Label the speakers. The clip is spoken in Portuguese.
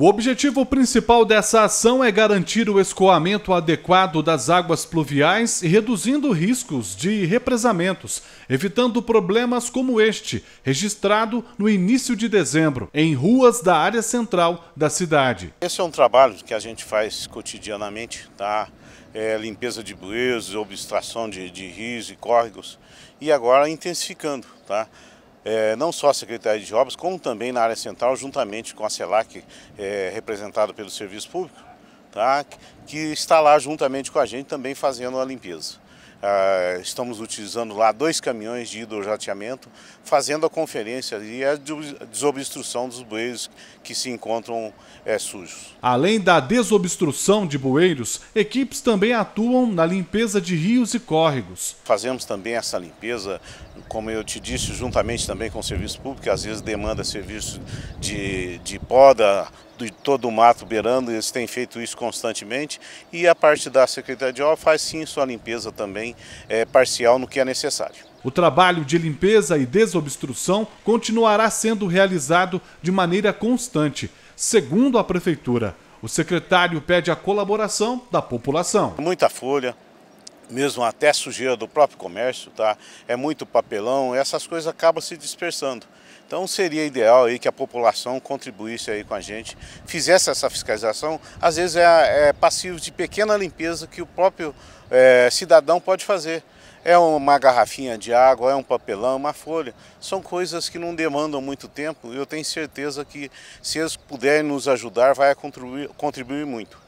Speaker 1: O objetivo principal dessa ação é garantir o escoamento adequado das águas pluviais, reduzindo riscos de represamentos, evitando problemas como este, registrado no início de dezembro, em ruas da área central da cidade.
Speaker 2: Esse é um trabalho que a gente faz cotidianamente, tá? É, limpeza de bueiros, obstrução de, de rios e córregos, e agora intensificando, tá? é, não só a Secretaria de Obras, como também na área central, juntamente com a CELAC, é, representada pelo Serviço Público, tá? que está lá juntamente com a gente também fazendo a limpeza. Ah, estamos utilizando lá dois caminhões de hidrojateamento, fazendo a conferência e a desobstrução dos bueiros que se encontram é, sujos.
Speaker 1: Além da desobstrução de bueiros, equipes também atuam na limpeza de rios e córregos.
Speaker 2: Fazemos também essa limpeza, como eu te disse, juntamente também com o serviço público, que às vezes demanda serviço de, de poda, de todo o mato beirando, eles têm feito isso constantemente e a parte da Secretaria de Obras faz sim sua limpeza também é, parcial no que é necessário.
Speaker 1: O trabalho de limpeza e desobstrução continuará sendo realizado de maneira constante, segundo a Prefeitura. O secretário pede a colaboração da população.
Speaker 2: Muita folha, mesmo até sujeira do próprio comércio, tá? É muito papelão, essas coisas acabam se dispersando. Então seria ideal aí que a população contribuísse aí com a gente, fizesse essa fiscalização. Às vezes é, é passivo de pequena limpeza que o próprio é, cidadão pode fazer. É uma garrafinha de água, é um papelão, uma folha. São coisas que não demandam muito tempo e eu tenho certeza que se eles puderem nos ajudar, vai contribuir, contribuir muito.